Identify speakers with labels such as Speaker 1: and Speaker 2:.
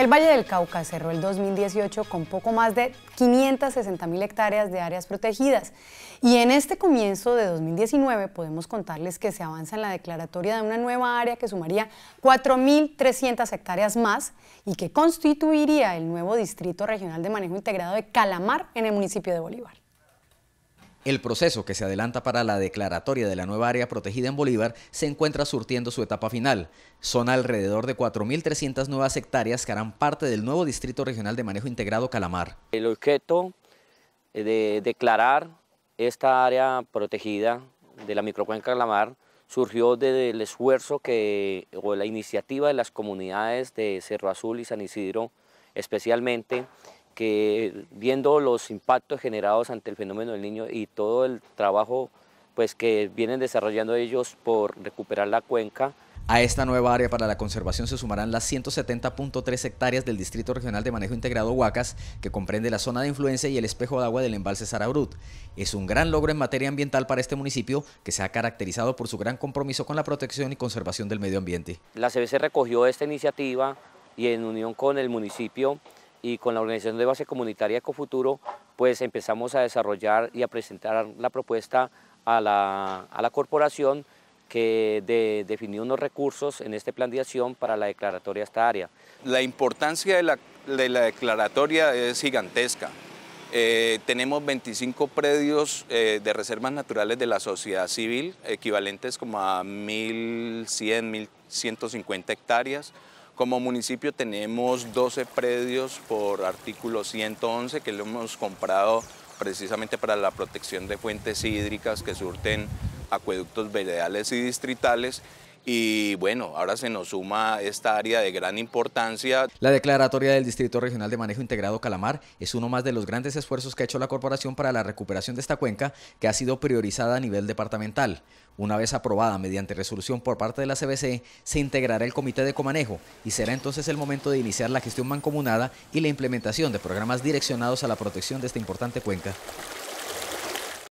Speaker 1: El Valle del Cauca cerró el 2018 con poco más de 560 mil hectáreas de áreas protegidas y en este comienzo de 2019 podemos contarles que se avanza en la declaratoria de una nueva área que sumaría 4.300 hectáreas más y que constituiría el nuevo Distrito Regional de Manejo Integrado de Calamar en el municipio de Bolívar.
Speaker 2: El proceso que se adelanta para la declaratoria de la nueva área protegida en Bolívar se encuentra surtiendo su etapa final. Son alrededor de 4.300 nuevas hectáreas que harán parte del nuevo Distrito Regional de Manejo Integrado Calamar.
Speaker 3: El objeto de declarar esta área protegida de la microcuenca Calamar surgió desde el esfuerzo que, o la iniciativa de las comunidades de Cerro Azul y San Isidro, especialmente que viendo los impactos generados ante el fenómeno del niño y todo el trabajo pues, que vienen desarrollando ellos por recuperar la cuenca,
Speaker 2: a esta nueva área para la conservación se sumarán las 170.3 hectáreas del Distrito Regional de Manejo Integrado Huacas, que comprende la zona de influencia y el espejo de agua del embalse Sarabrut. Es un gran logro en materia ambiental para este municipio, que se ha caracterizado por su gran compromiso con la protección y conservación del medio ambiente.
Speaker 3: La CBC recogió esta iniciativa y en unión con el municipio y con la organización de base comunitaria Ecofuturo, pues empezamos a desarrollar y a presentar la propuesta a la, a la corporación
Speaker 4: que definió unos recursos en este plan de acción para la declaratoria a esta área. La importancia de la, declaratoria es gigantesca. Eh, tenemos 25 predios eh, de reservas naturales de la sociedad civil, equivalentes como a 1.100, 1.150 hectáreas. Como municipio tenemos 12 predios por artículo 111 que lo hemos comprado precisamente para la protección de fuentes hídricas que surten acueductos veredales y distritales y bueno, ahora se nos suma esta área de gran importancia.
Speaker 2: La declaratoria del Distrito Regional de Manejo Integrado Calamar es uno más de los grandes esfuerzos que ha hecho la corporación para la recuperación de esta cuenca que ha sido priorizada a nivel departamental. Una vez aprobada mediante resolución por parte de la CBC, se integrará el comité de comanejo y será entonces el momento de iniciar la gestión mancomunada y la implementación de programas direccionados a la protección de esta importante cuenca.